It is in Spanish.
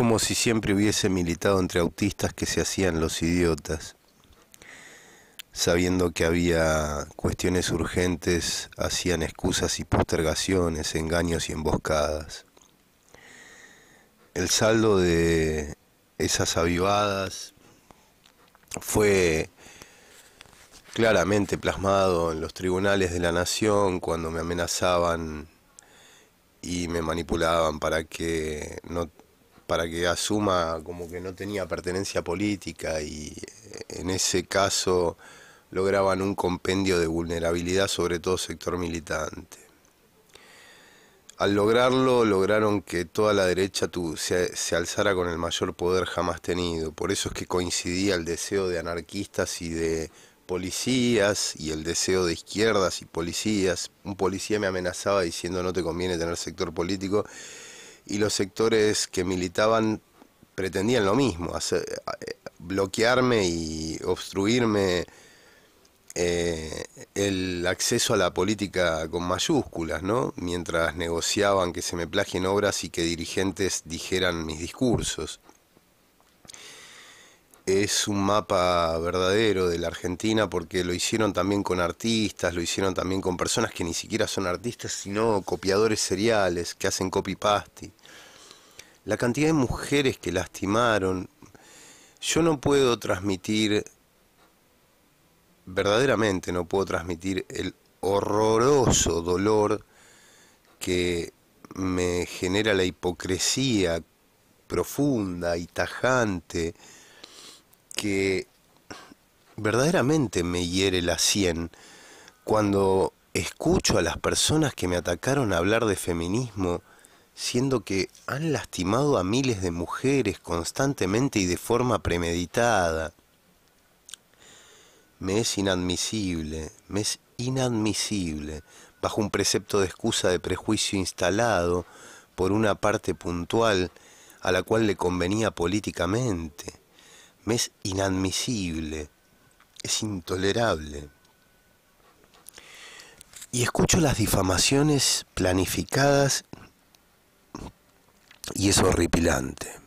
como si siempre hubiese militado entre autistas que se hacían los idiotas, sabiendo que había cuestiones urgentes, hacían excusas y postergaciones, engaños y emboscadas. El saldo de esas avivadas fue claramente plasmado en los tribunales de la nación cuando me amenazaban y me manipulaban para que no para que asuma como que no tenía pertenencia política y eh, en ese caso lograban un compendio de vulnerabilidad sobre todo sector militante. Al lograrlo, lograron que toda la derecha se, se, alzara con el mayor poder jamás tenido. Por eso es que coincidía el deseo de anarquistas y de policías y el deseo de izquierdas y policías. Un policía me amenazaba diciendo no te conviene tener sector político y los sectores que militaban pretendían lo mismo, eh, bloquearme y obstruirme eh, el acceso a la política con mayúsculas, ¿no? Mientras negociaban que se me plagien obras y que dirigentes dijeran mis discursos es un mapa verdadero de la Argentina porque lo hicieron también con artistas, lo hicieron también con personas que ni siquiera son artistas, sino copiadores seriales que hacen copy-paste. La cantidad de mujeres que lastimaron, yo no puedo transmitir, verdaderamente no puedo transmitir el horroroso dolor que me genera la hipocresía profunda y tajante que verdaderamente me hiere la sien cuando escucho a las personas que me atacaron a hablar de feminismo, siendo que han lastimado a miles de mujeres constantemente y de forma premeditada. Me es inadmisible, me es inadmisible, bajo un precepto de excusa de prejuicio instalado por una parte puntual a la cual le convenía políticamente me es inadmisible, es intolerable. Y escucho las difamaciones planificadas y es horripilante.